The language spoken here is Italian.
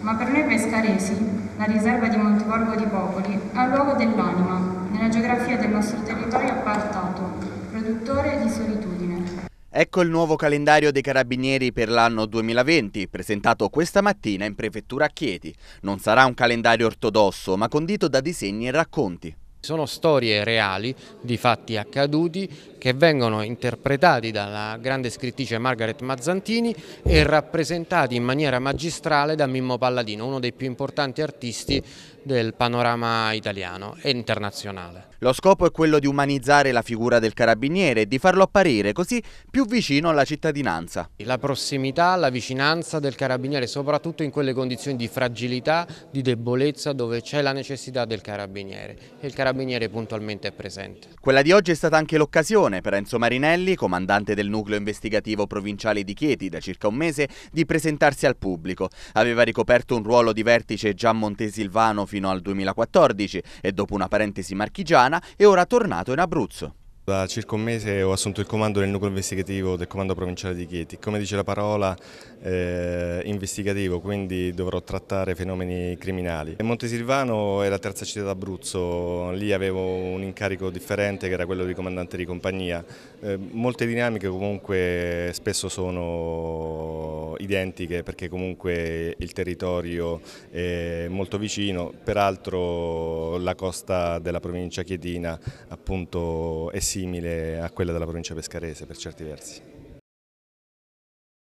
Ma per noi pescaresi, la riserva di Monteborgo di Popoli è ha luogo dell'anima, nella geografia del nostro territorio appartato, produttore di solitudine. Ecco il nuovo calendario dei carabinieri per l'anno 2020, presentato questa mattina in prefettura a Chieti. Non sarà un calendario ortodosso, ma condito da disegni e racconti. Sono storie reali di fatti accaduti che vengono interpretati dalla grande scrittrice Margaret Mazzantini e rappresentati in maniera magistrale da Mimmo Palladino, uno dei più importanti artisti del panorama italiano e internazionale. Lo scopo è quello di umanizzare la figura del carabiniere e di farlo apparire così più vicino alla cittadinanza. La prossimità, la vicinanza del carabiniere, soprattutto in quelle condizioni di fragilità, di debolezza dove c'è la necessità del carabiniere e il carabiniere puntualmente è presente. Quella di oggi è stata anche l'occasione decisione per Enzo Marinelli, comandante del nucleo investigativo provinciale di Chieti da circa un mese, di presentarsi al pubblico. Aveva ricoperto un ruolo di vertice già montesilvano fino al 2014 e dopo una parentesi marchigiana è ora tornato in Abruzzo. Da circa un mese ho assunto il comando del nucleo investigativo del comando provinciale di Chieti. Come dice la parola, eh, investigativo, quindi dovrò trattare fenomeni criminali. Montesilvano è la terza città d'Abruzzo, lì avevo un incarico differente che era quello di comandante di compagnia. Eh, molte dinamiche comunque spesso sono identiche perché comunque il territorio è molto vicino, peraltro la costa della provincia chietina appunto è simile a quella della provincia pescarese per certi versi.